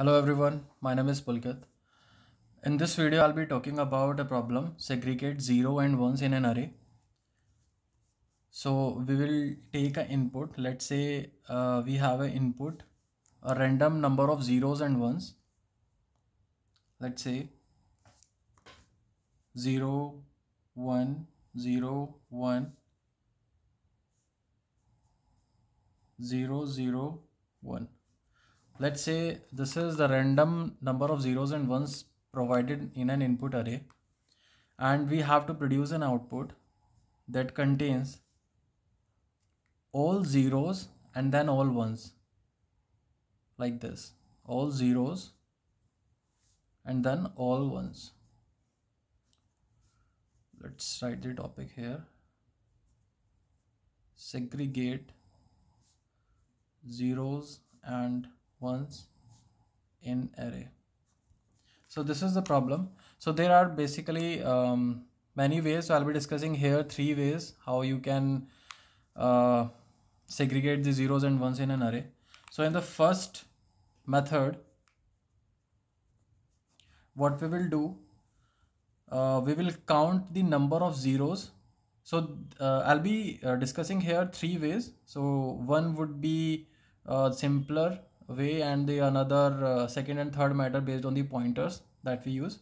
Hello everyone, my name is Pulkit. In this video, I'll be talking about a problem, segregate 0 and 1s in an array. So we will take an input, let's say uh, we have an input, a random number of zeros and ones. Let's say 0, 1, 0, 1, 0, 0, 1 let's say this is the random number of zeros and ones provided in an input array and we have to produce an output that contains all zeros and then all ones like this all zeros and then all ones let's write the topic here segregate zeros and ones in array so this is the problem so there are basically um, many ways so i'll be discussing here three ways how you can uh, segregate the zeros and ones in an array so in the first method what we will do uh, we will count the number of zeros so uh, i'll be uh, discussing here three ways so one would be uh, simpler way and the another uh, second and third matter based on the pointers that we use.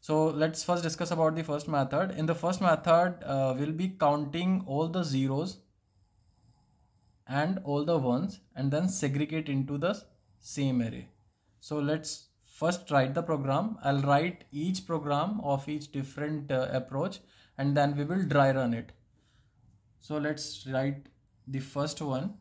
So let's first discuss about the first method. In the first method, uh, we'll be counting all the zeros and all the ones and then segregate into the same array. So let's first write the program. I'll write each program of each different uh, approach and then we will dry run it. So let's write the first one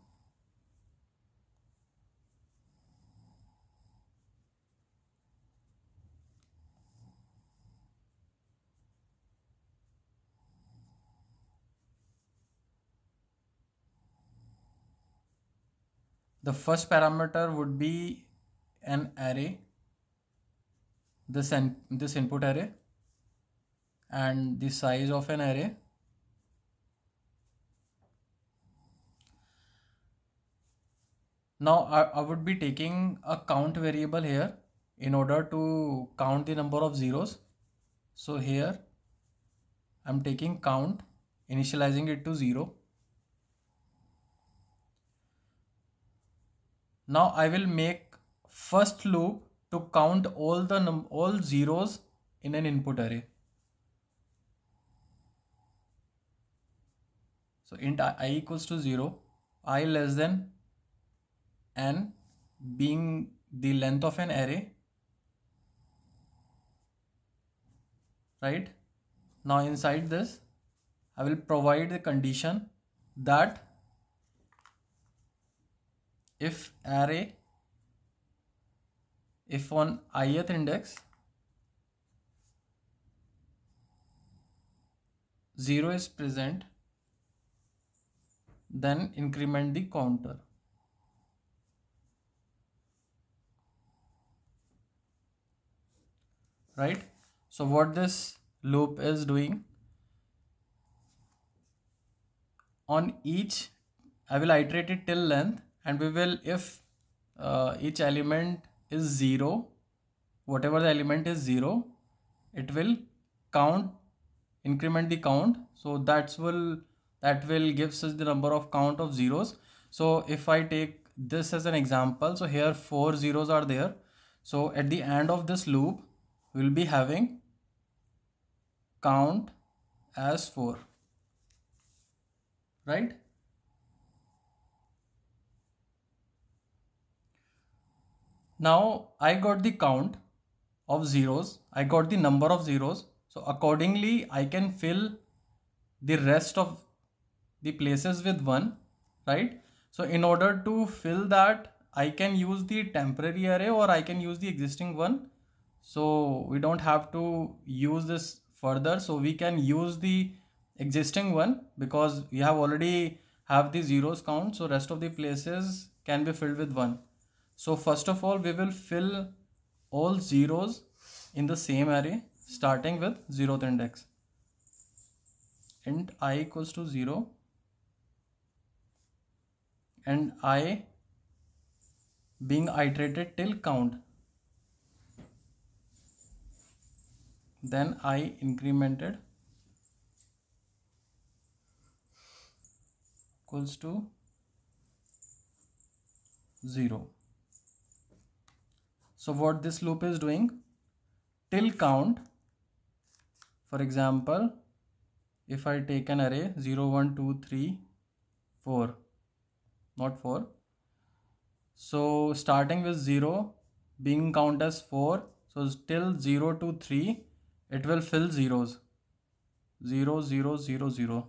the first parameter would be an array this this input array and the size of an array now I, I would be taking a count variable here in order to count the number of zeros so here I'm taking count initializing it to 0 Now I will make first loop to count all the num all zeros in an input array. So int i equals to 0, i less than n being the length of an array right now inside this i will provide the condition that if array if on ith index 0 is present then increment the counter right so what this loop is doing on each I will iterate it till length and we will if uh, each element is 0 whatever the element is 0 it will count increment the count so that's will that will gives us the number of count of zeros so if I take this as an example so here four zeros are there so at the end of this loop we'll be having count as 4 right Now I got the count of zeros. I got the number of zeros. So accordingly, I can fill the rest of the places with one, right? So in order to fill that, I can use the temporary array or I can use the existing one. So we don't have to use this further. So we can use the existing one because we have already have the zeros count. So rest of the places can be filled with one. So first of all, we will fill all zeros in the same array starting with zeroth index. Int i equals to 0 and i being iterated till count. Then i incremented equals to 0 so what this loop is doing till count for example if I take an array 0 1 2 3 4 not 4 so starting with 0 being count as 4 so till 0 to 3 it will fill zeros 0 0 0 0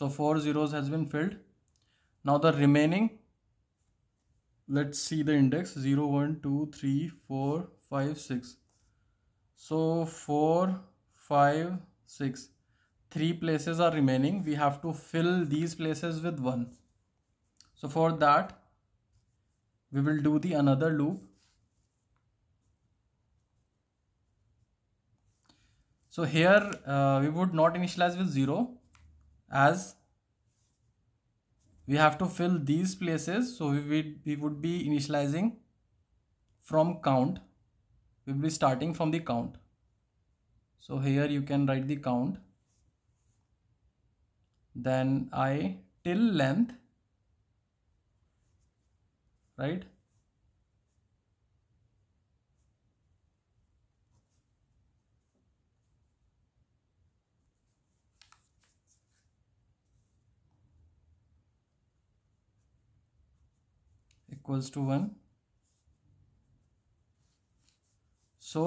so 4 zeros has been filled now the remaining let's see the index 0 1 2 3 4 5 6 so 4 5 6 three places are remaining we have to fill these places with one so for that we will do the another loop so here uh, we would not initialize with 0 as we have to fill these places so we, we, would be initializing from count we will be starting from the count so here you can write the count then i till length right equals to 1 so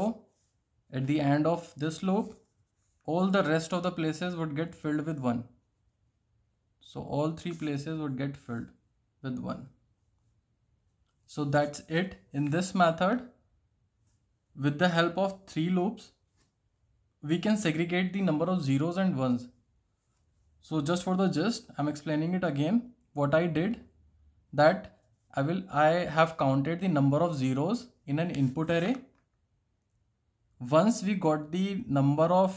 at the end of this loop all the rest of the places would get filled with 1 so all three places would get filled with 1 so that's it in this method with the help of three loops we can segregate the number of zeros and ones so just for the gist i'm explaining it again what i did that I will I have counted the number of zeros in an input array. Once we got the number of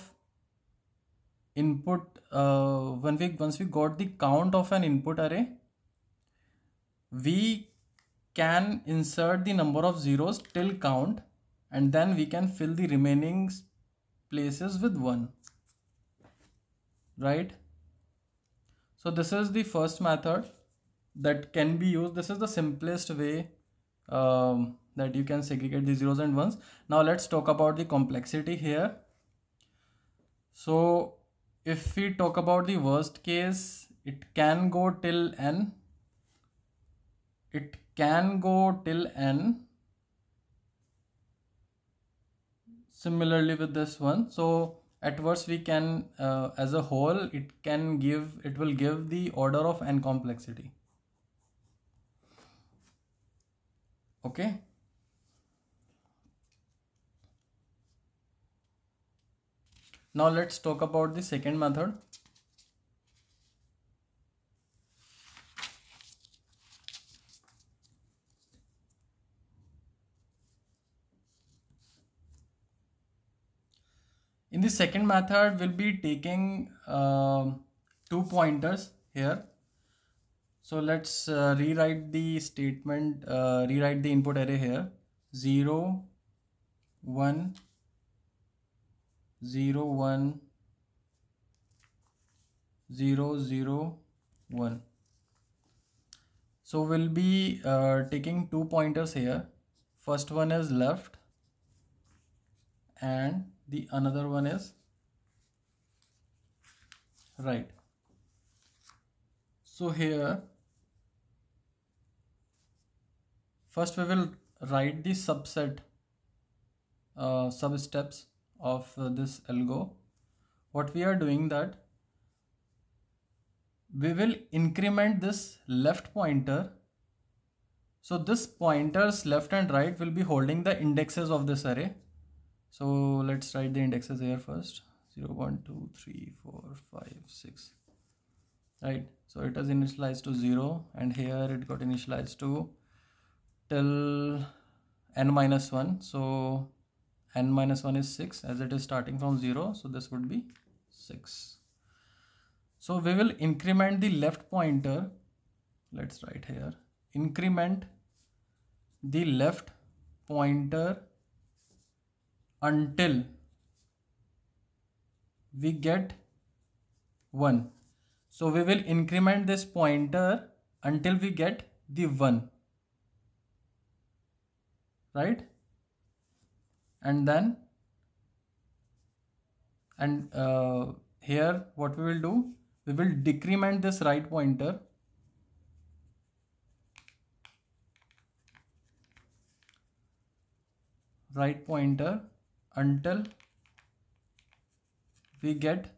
input uh, when we once we got the count of an input array, we can insert the number of zeros till count and then we can fill the remaining places with one right so this is the first method that can be used. This is the simplest way um, that you can segregate the zeros and ones. Now let's talk about the complexity here. So if we talk about the worst case, it can go till n. It can go till n. Similarly with this one. So at worst we can uh, as a whole it can give it will give the order of n complexity okay now let's talk about the second method in the second method we'll be taking uh, two pointers here so let's uh, rewrite the statement, uh, rewrite the input array here. 0, 1, 0, 1, 0, 0, 1. So we'll be uh, taking two pointers here. First one is left and the another one is right. So here first we will write the subset uh, sub steps of uh, this algo what we are doing that we will increment this left pointer so this pointers left and right will be holding the indexes of this array so let's write the indexes here first 0 1 2 3 4 5 6 right so it is initialized to 0 and here it got initialized to till n minus 1 so n minus 1 is 6 as it is starting from 0 so this would be 6 so we will increment the left pointer let's write here increment the left pointer until we get 1 so we will increment this pointer until we get the 1 right and then and uh, here what we will do we will decrement this right pointer right pointer until we get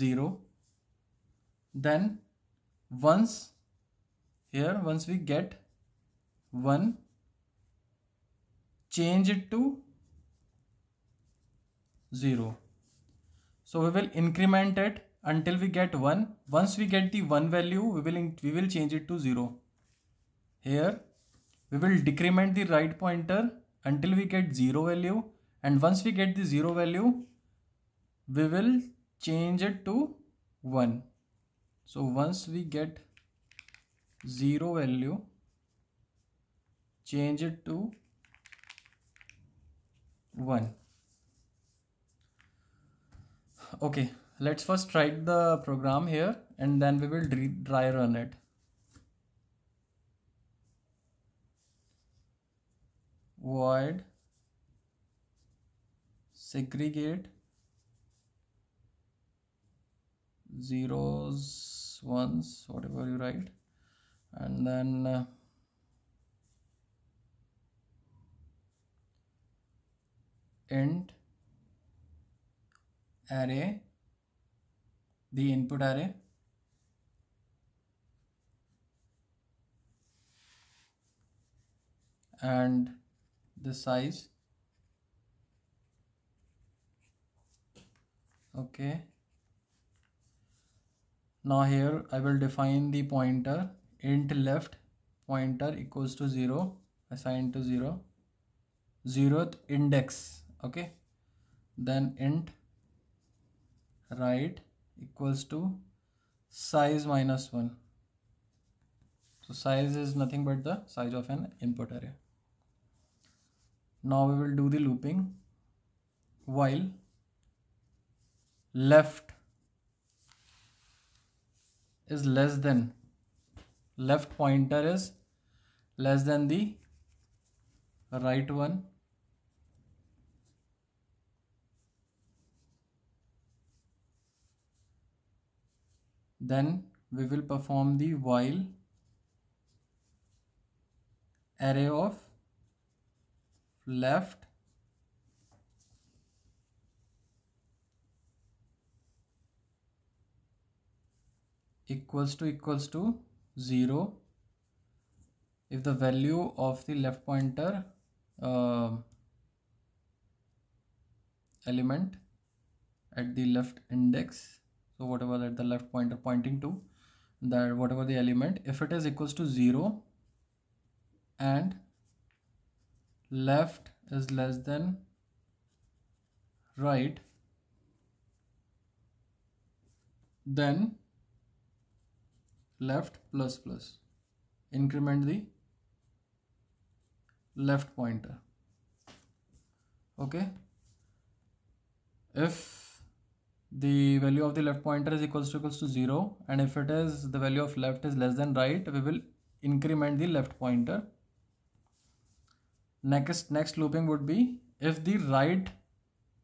0 then once here once we get 1 change it to 0 so we will increment it until we get 1 once we get the 1 value we will we will change it to 0 here we will decrement the right pointer until we get 0 value and once we get the 0 value we will change it to 1 so once we get 0 value change it to 1 okay let's first write the program here and then we will dry run it void segregate zeros ones whatever you write and then uh, int array the input array and the size okay now here I will define the pointer int left pointer equals to 0 assigned to 0 zeroth index okay then int right equals to size minus 1 so size is nothing but the size of an input array now we will do the looping while left is less than left pointer is less than the right one then we will perform the while array of left equals to equals to 0 if the value of the left pointer uh, element at the left index so whatever that the left pointer pointing to that whatever the element if it is equals to 0 and left is less than right then left plus plus increment the left pointer okay if the value of the left pointer is equals to equals to 0 and if it is the value of left is less than right we will increment the left pointer next next looping would be if the right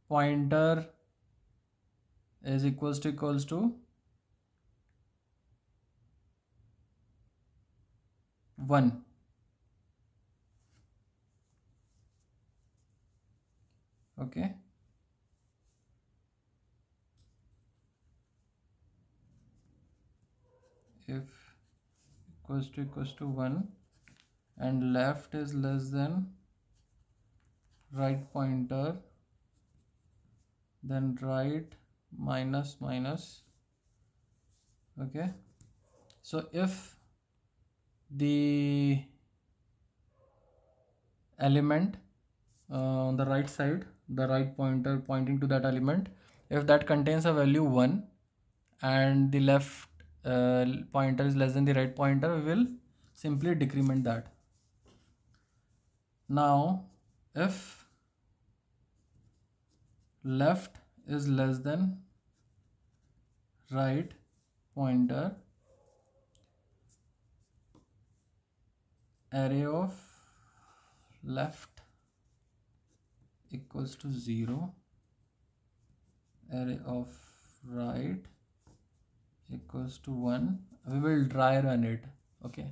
pointer is equals to equals to 1 okay if equals to equals to 1 and left is less than right pointer then right minus minus okay so if the element uh, on the right side the right pointer pointing to that element if that contains a value 1 and the left pointer is less than the right pointer we will simply decrement that now if left is less than right pointer array of left equals to 0 array of right equals to 1 we will dry run it okay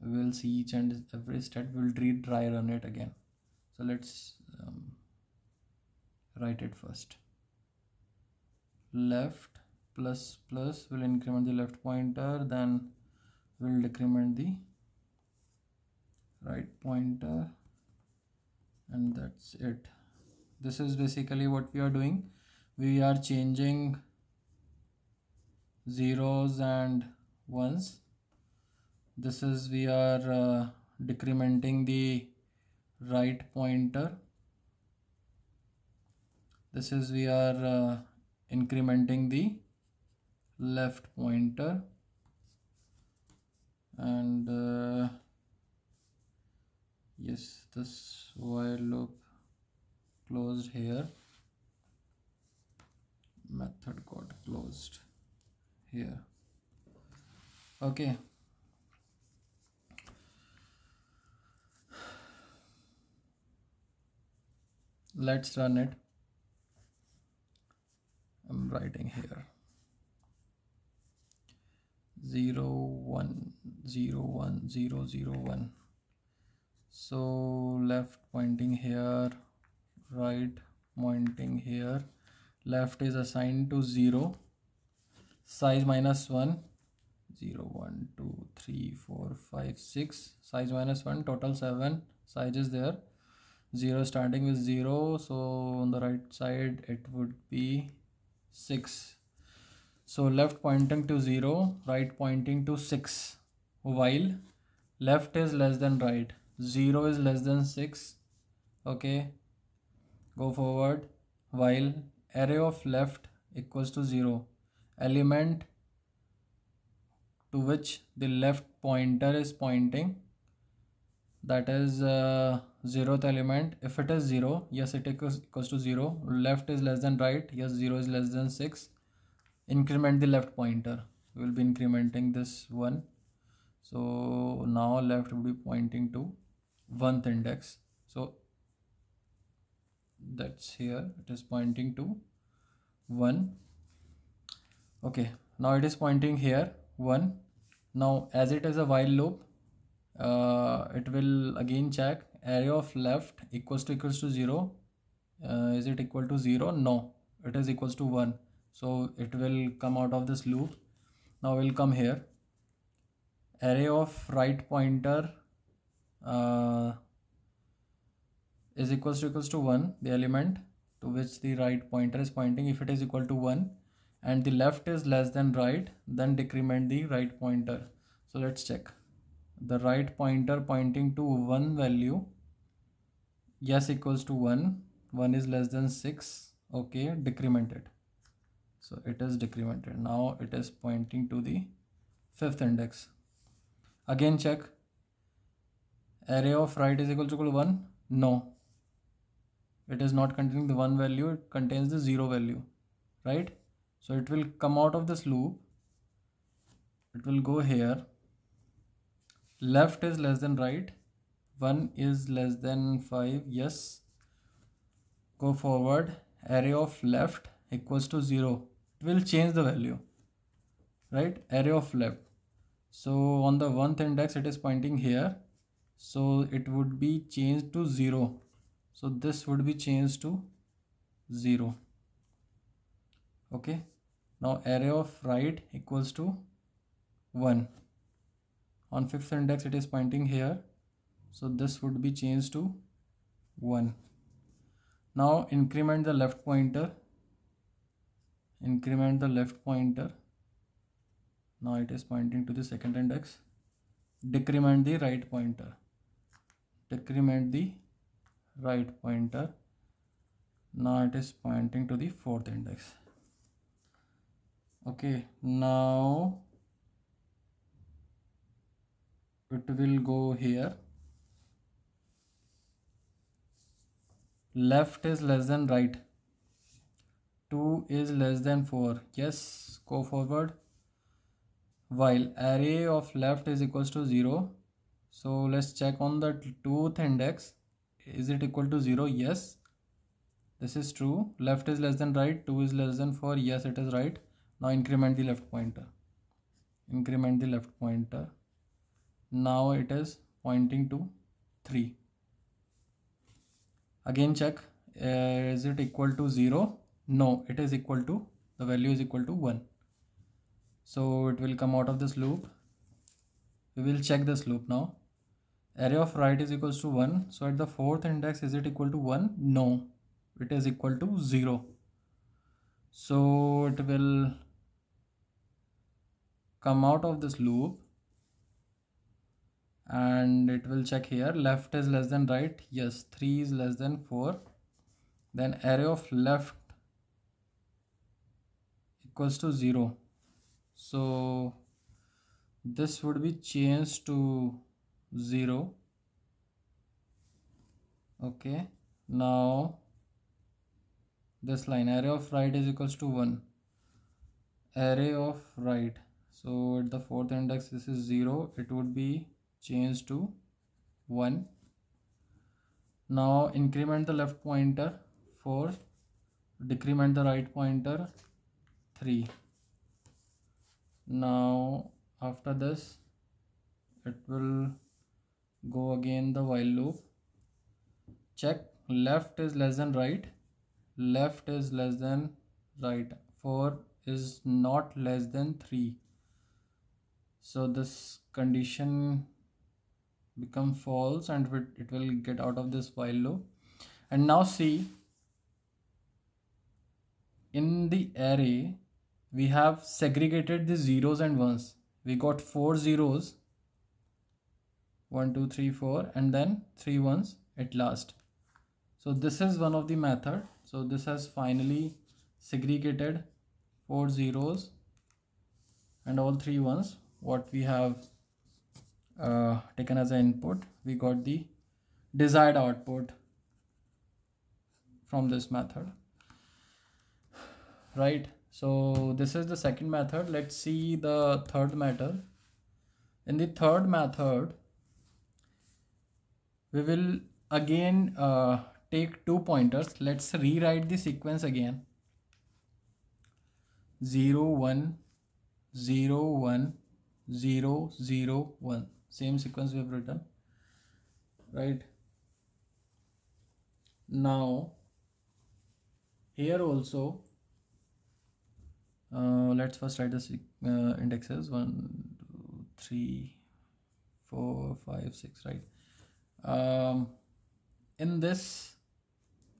we will see each and every step we will dry run it again so let's um, write it first left plus plus will increment the left pointer then will decrement the right pointer and that's it this is basically what we are doing we are changing zeros and ones this is we are uh, decrementing the right pointer this is we are uh, incrementing the left pointer and uh, yes this while loop closed here method got closed here okay let's run it I'm writing here 0 1 0 1 0 0 1 so left pointing here right pointing here left is assigned to 0 size minus 1 0 1 2 3 4 5 6 size minus 1 total 7 size is there 0 starting with 0 so on the right side it would be 6 so left pointing to 0 right pointing to 6 while left is less than right 0 is less than 6 okay go forward while array of left equals to 0 element to which the left pointer is pointing that is uh, zeroth element if it is 0 yes it equals, equals to 0 left is less than right yes 0 is less than 6 increment the left pointer we will be incrementing this one so now left will be pointing to one index so that's here it is pointing to 1 okay now it is pointing here 1 now as it is a while loop uh, it will again check array of left equals to equals to 0 uh, is it equal to 0 no it is equals to 1 so it will come out of this loop now we'll come here array of right pointer uh, is equals to equals to 1 the element to which the right pointer is pointing if it is equal to 1 and the left is less than right then decrement the right pointer so let's check the right pointer pointing to one value yes equals to 1 1 is less than 6 okay decremented so it is decremented now it is pointing to the fifth index again check array of right is equal to 1 no it is not containing the 1 value it contains the 0 value right so it will come out of this loop it will go here left is less than right 1 is less than 5 yes go forward array of left equals to 0 it will change the value right array of left so on the one index it is pointing here so it would be changed to 0 so this would be changed to 0 okay now array of right equals to 1. On fifth index it is pointing here. So this would be changed to 1. Now increment the left pointer. Increment the left pointer. Now it is pointing to the second index. Decrement the right pointer. Decrement the right pointer now it is pointing to the fourth index okay now it will go here left is less than right 2 is less than 4 yes go forward while array of left is equals to 0 so let's check on the tooth index is it equal to 0 yes this is true left is less than right 2 is less than 4 yes it is right now increment the left pointer increment the left pointer now it is pointing to 3 again check uh, is it equal to 0 no it is equal to the value is equal to 1 so it will come out of this loop we will check this loop now array of right is equals to 1 so at the fourth index is it equal to 1 no it is equal to 0 so it will come out of this loop and it will check here left is less than right yes 3 is less than 4 then array of left equals to 0 so this would be changed to 0 okay now this line array of right is equals to 1 array of right so at the fourth index this is 0 it would be changed to 1 now increment the left pointer 4 decrement the right pointer 3 now after this it will go again the while loop check left is less than right left is less than right 4 is not less than 3 so this condition become false and it will get out of this while loop and now see in the array we have segregated the zeros and ones we got four zeros one two three four and then three ones at last so this is one of the method so this has finally segregated four zeros and all three ones what we have uh, taken as an input we got the desired output from this method right so this is the second method let's see the third method in the third method we will again uh, take two pointers let's rewrite the sequence again 0 1 0 1 0 0 1 same sequence we have written right now here also uh, let's first write the uh, indexes 1 2 3 4 5 6 right um, in this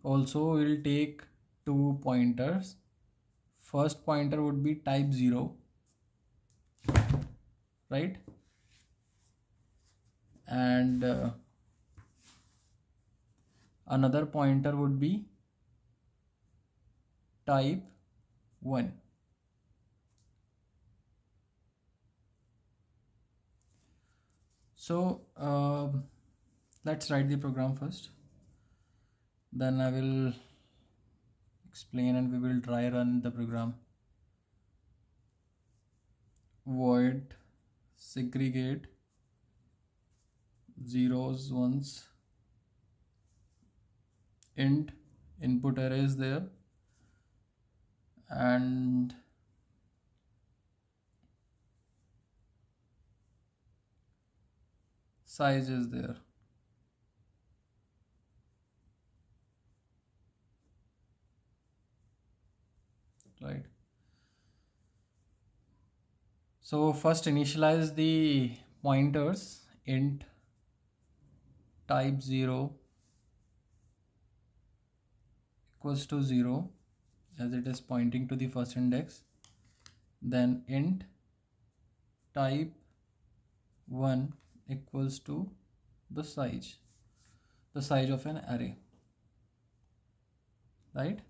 also we'll take two pointers first pointer would be type 0 right and uh, another pointer would be type 1 so uh, let's write the program first then I will explain and we will try run the program void segregate zeros ones int input array is there and size is there right so first initialize the pointers int type 0 equals to 0 as it is pointing to the first index then int type 1 equals to the size the size of an array right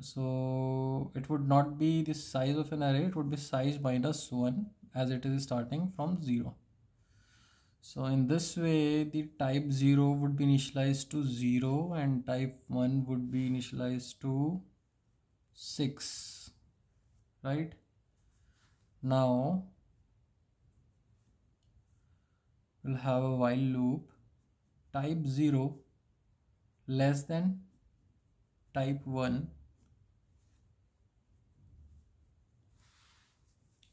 so it would not be the size of an array it would be size minus 1 as it is starting from 0 so in this way the type 0 would be initialized to 0 and type 1 would be initialized to 6 right now we'll have a while loop type 0 less than type 1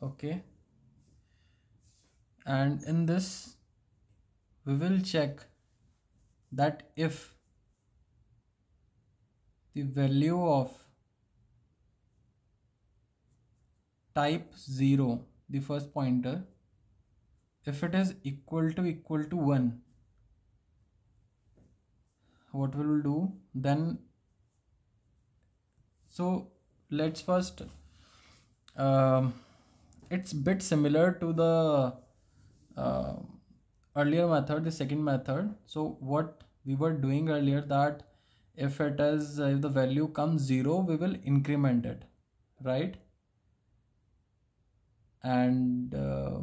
okay and in this we will check that if the value of type 0 the first pointer if it is equal to equal to 1 what we will do then so let's first um, it's bit similar to the uh, earlier method the second method so what we were doing earlier that if it is uh, if the value comes zero we will increment it right and uh,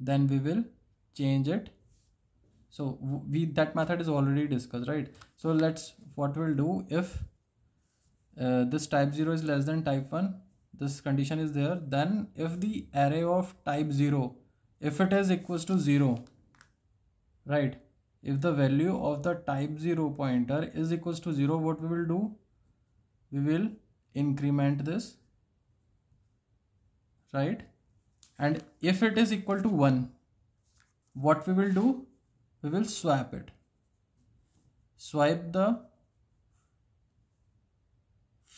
then we will change it so we that method is already discussed right so let's what we'll do if uh, this type 0 is less than type 1 this condition is there then if the array of type 0 if it is equals to 0 right if the value of the type 0 pointer is equals to 0 what we will do we will increment this right and if it is equal to 1 what we will do we will swap it swipe the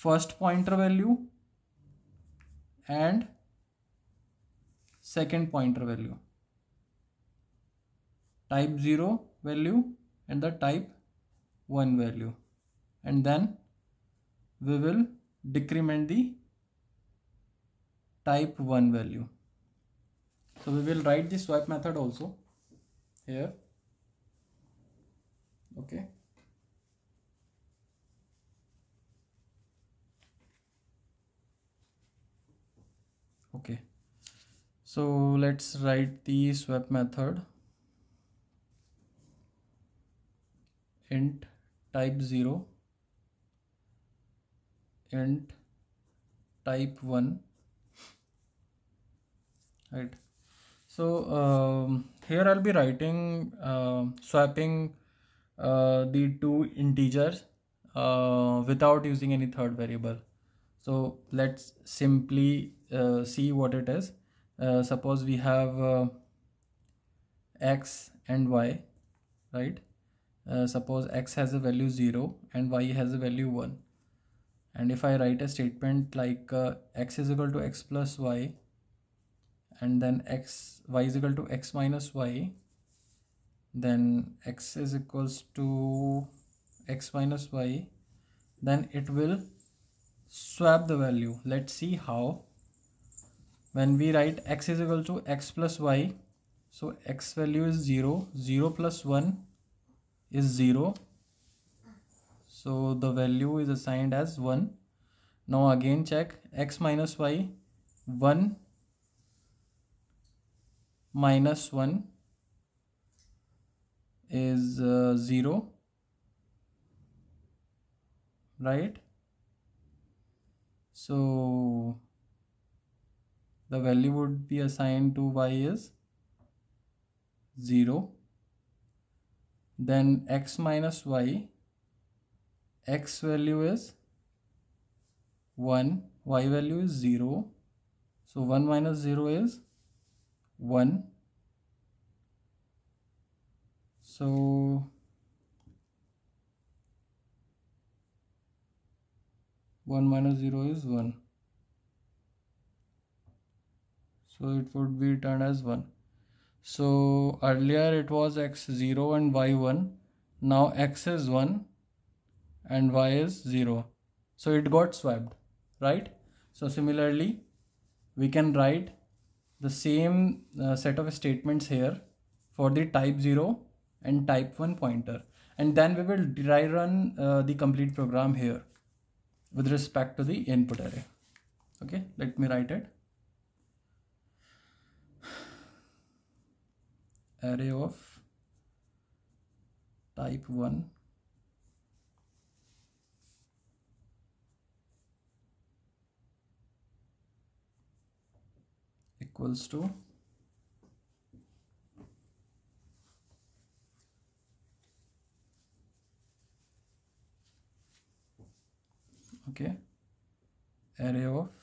first pointer value and second pointer value type 0 value and the type 1 value and then we will decrement the type 1 value so we will write the swipe method also here okay So let's write the swap method int type 0 int type 1 right so um, here I'll be writing uh, swapping uh, the two integers uh, without using any third variable so let's simply uh, see what it is uh, suppose we have uh, x and y right uh, suppose x has a value 0 and y has a value 1 and if I write a statement like uh, x is equal to x plus y and then x y is equal to x minus y then x is equals to x minus y then it will swap the value let's see how when we write x is equal to x plus y so x value is 0 0 plus 1 is 0 so the value is assigned as 1 now again check x minus y 1 minus 1 is uh, 0 right so the value would be assigned to y is 0 then x minus y x value is 1 y value is 0 so 1 minus 0 is 1 so one minus zero is one so it would be turned as 1 so earlier it was x0 and y1 now x is 1 and y is 0 so it got swapped right so similarly we can write the same uh, set of statements here for the type 0 and type 1 pointer and then we will dry run uh, the complete program here with respect to the input array okay let me write it array of type 1 equals to okay array of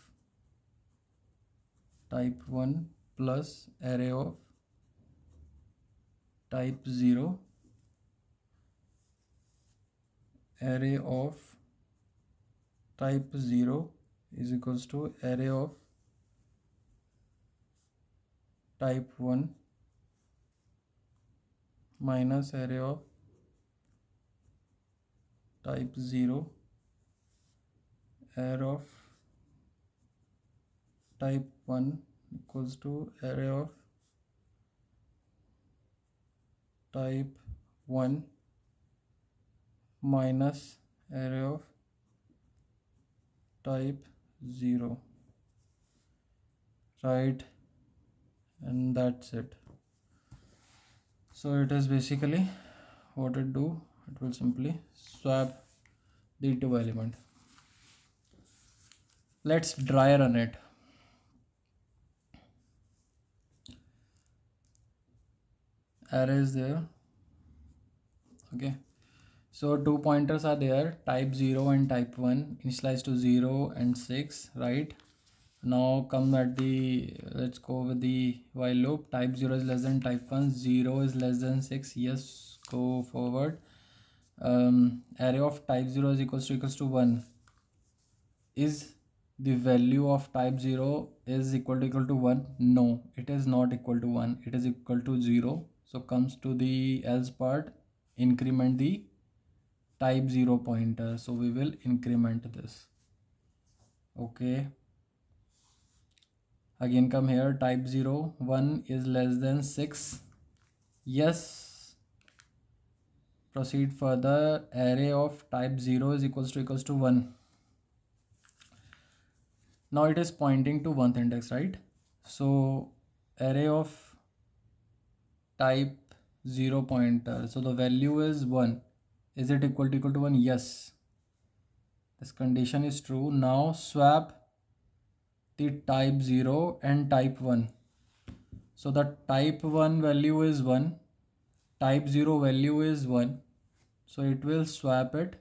type 1 plus array of type 0 array of type 0 is equals to array of type 1 minus array of type 0 array of type 1 equals to array of type 1 minus array of type 0 right and that's it so it is basically what it do it will simply swap the two element let's dry run it array is there okay so two pointers are there type 0 and type 1 initialized to 0 and 6 right now come at the let's go with the while loop type 0 is less than type 1 0 is less than 6 yes go forward um, array of type 0 is equals to equals to 1 is the value of type 0 is equal to equal to 1 no it is not equal to 1 it is equal to 0 so comes to the else part increment the type 0 pointer so we will increment this okay again come here type 0 1 is less than 6 yes proceed further array of type 0 is equals to equals to 1 now it is pointing to one index right so array of type 0 pointer so the value is 1 is it equal to equal to 1 yes this condition is true now swap the type 0 and type 1 so the type 1 value is 1 type 0 value is 1 so it will swap it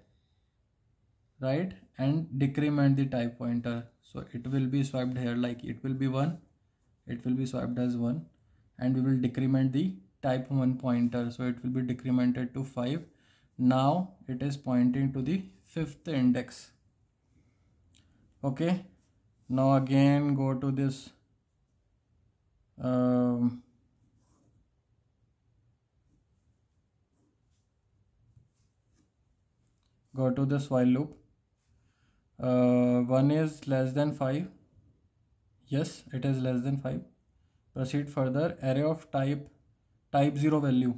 right and decrement the type pointer so it will be swapped here like it will be 1 it will be swapped as 1 and we will decrement the type 1 pointer so it will be decremented to 5 now it is pointing to the fifth index okay now again go to this um, go to this while loop uh, 1 is less than 5 yes it is less than 5 proceed further array of type type 0 value.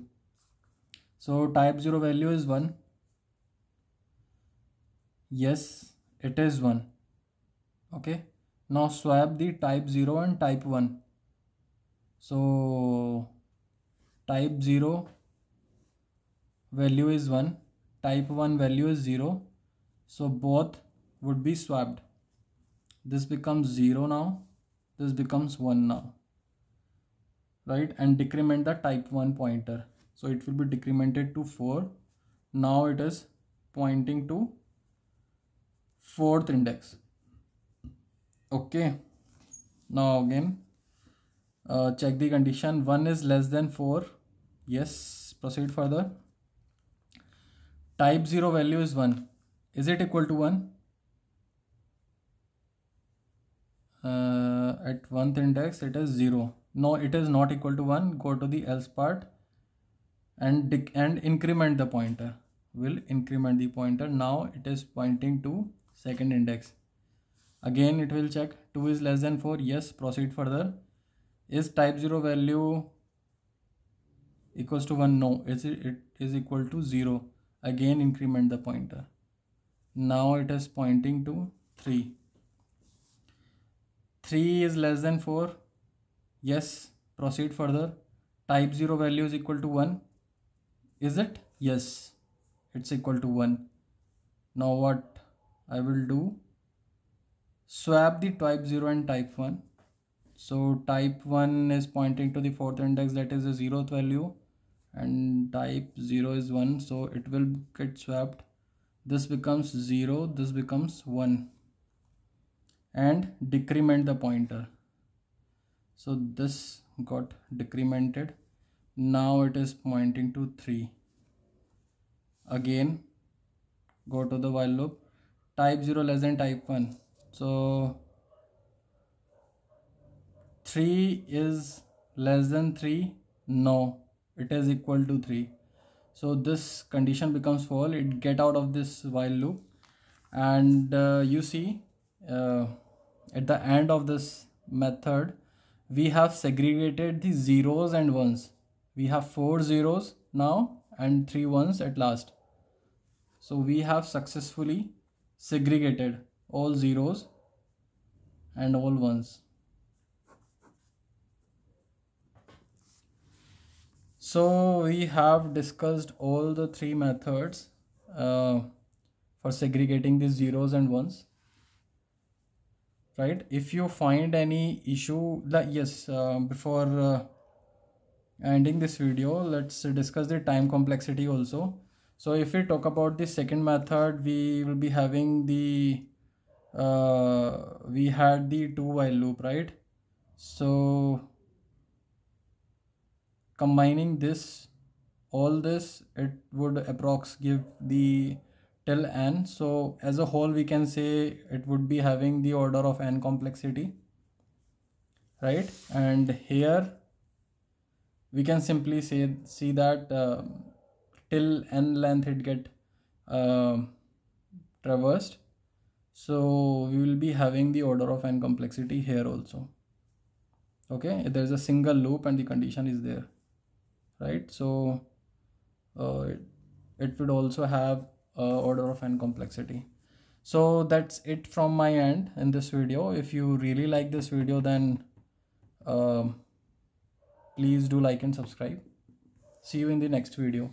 So type 0 value is 1. Yes, it is 1. Okay. Now swap the type 0 and type 1. So type 0 value is 1. Type 1 value is 0. So both would be swapped. This becomes 0 now. This becomes 1 now right and decrement the type 1 pointer so it will be decremented to 4 now it is pointing to fourth index okay now again uh, check the condition 1 is less than 4 yes proceed further type 0 value is 1 is it equal to 1 uh, at 1th index it is 0 no it is not equal to 1 go to the else part and and increment the pointer will increment the pointer now it is pointing to second index again it will check 2 is less than 4 yes proceed further is type 0 value equals to 1 no it's, it is equal to 0 again increment the pointer now it is pointing to 3 3 is less than 4 Yes. Proceed further. Type 0 value is equal to 1. Is it? Yes. It's equal to 1. Now what I will do? Swap the type 0 and type 1. So type 1 is pointing to the fourth index that is the 0th value and type 0 is 1 so it will get swapped this becomes 0 this becomes 1 and decrement the pointer so this got decremented now it is pointing to 3 again go to the while loop type 0 less than type 1 so 3 is less than 3 no it is equal to 3 so this condition becomes false it get out of this while loop and uh, you see uh, at the end of this method we have segregated the zeros and ones. We have four zeros now and three ones at last. So we have successfully segregated all zeros and all ones. So we have discussed all the three methods uh, for segregating the zeros and ones right if you find any issue like yes uh, before uh, ending this video let's discuss the time complexity also so if we talk about the second method we will be having the uh, we had the two while loop right so combining this all this it would approx give the till n so as a whole we can say it would be having the order of n complexity right and here we can simply say see that uh, till n length it get uh, traversed so we will be having the order of n complexity here also okay there is a single loop and the condition is there right so uh, it, it would also have uh, order of n complexity so that's it from my end in this video if you really like this video then um, please do like and subscribe see you in the next video